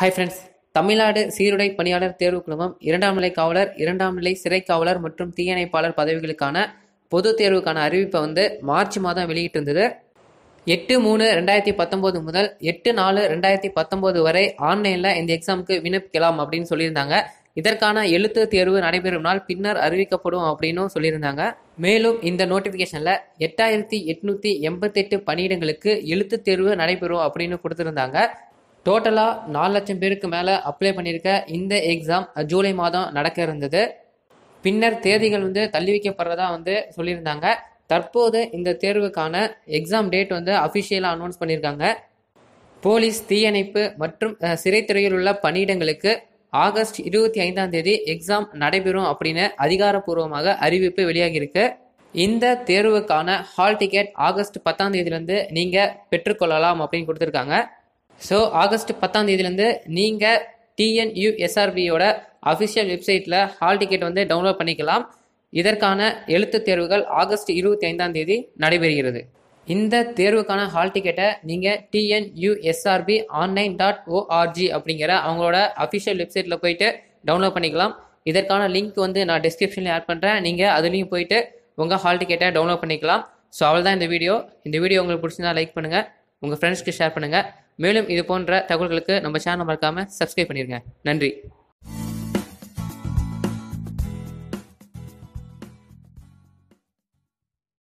hi friends Tamil Nadu சீருடை பணியாளர் தேர்வு குழுமம் இரண்டாம் நிலை காவலர் இரண்டாம் நிலை சிறை காவலர் மற்றும் தீயணைப்பாளர் பதவிகளுக்கான பொது தேர்வுக்கான அறிவிப்பை வந்து மார்ச் மாதம் வெளியிட்டிருந்தது எட்டு மூணு ரெண்டாயிரத்தி பத்தொம்போது முதல் எட்டு நாலு ரெண்டாயிரத்தி பத்தொம்போது வரை ஆன்லைனில் இந்த எக்ஸாமுக்கு விண்ணப்பிக்கலாம் அப்படின்னு சொல்லியிருந்தாங்க இதற்கான எழுத்து தேர்வு நடைபெறும் நாள் பின்னர் அறிவிக்கப்படும் அப்படின்னு சொல்லியிருந்தாங்க மேலும் இந்த நோட்டிஃபிகேஷனில் எட்டாயிரத்தி எட்நூற்றி எண்பத்தெட்டு பணியிடங்களுக்கு எழுத்து தேர்வு நடைபெறும் அப்படின்னு கொடுத்துருந்தாங்க டோட்டலாக நாலு லட்சம் பேருக்கு மேலே அப்ளை பண்ணியிருக்க இந்த எக்ஸாம் ஜூலை மாதம் நடக்க இருந்தது பின்னர் தேதிகள் வந்து தள்ளி வைக்கப்படுறதா வந்து சொல்லியிருந்தாங்க தற்போது இந்த தேர்வுக்கான எக்ஸாம் டேட் வந்து அஃபிஷியலாக அனௌன்ஸ் பண்ணியிருக்காங்க போலீஸ் தீயணைப்பு மற்றும் சிறைத்துறையில் உள்ள பணியிடங்களுக்கு ஆகஸ்ட் இருபத்தி ஐந்தாம் தேதி எக்ஸாம் நடைபெறும் அப்படின்னு அதிகாரப்பூர்வமாக அறிவிப்பு வெளியாகியிருக்கு இந்த தேர்வுக்கான ஹால் டிக்கெட் ஆகஸ்ட் பத்தாம் தேதியிலிருந்து நீங்கள் பெற்றுக்கொள்ளலாம் அப்படின்னு கொடுத்துருக்காங்க ஸோ ஆகஸ்ட் பத்தாம் தேதியிலேருந்து நீங்கள் டிஎன்யூஎஸ்ஆர்பியோட அஃபிஷியல் வெப்சைட்டில் ஹால் டிக்கெட் வந்து டவுன்லோட் பண்ணிக்கலாம் இதற்கான எழுத்து தேர்வுகள் ஆகஸ்ட் இருபத்தி ஐந்தாம் தேதி நடைபெறுகிறது இந்த தேர்வுக்கான ஹால் டிக்கெட்டை நீங்கள் டிஎன்யூஎஸ்ஆர்பி ஆன்லைன் டாட் ஓஆர்ஜி அப்படிங்கிற அவங்களோட அஃபிஷியல் வெப்சைட்டில் போயிட்டு டவுன்லோட் பண்ணிக்கலாம் இதற்கான லிங்க் வந்து நான் டிஸ்கிரிப்ஷனில் ஆட் பண்ணுறேன் நீங்கள் அதுலேயும் போயிட்டு உங்கள் ஹால் டிக்கெட்டை டவுன்லோட் பண்ணிக்கலாம் ஸோ அவ்வளோதான் இந்த வீடியோ இந்த வீடியோ உங்களுக்கு பிடிச்சிருந்தா லைக் பண்ணுங்கள் உங்கள் ஃப்ரெண்ட்ஸ்க்கு ஷேர் பண்ணுங்கள் மேலும் இது போன்ற தகவல்களுக்கு நம்ம சேனல் மறக்காமல் சப்ஸ்கிரைப் பண்ணிடுங்க நன்றி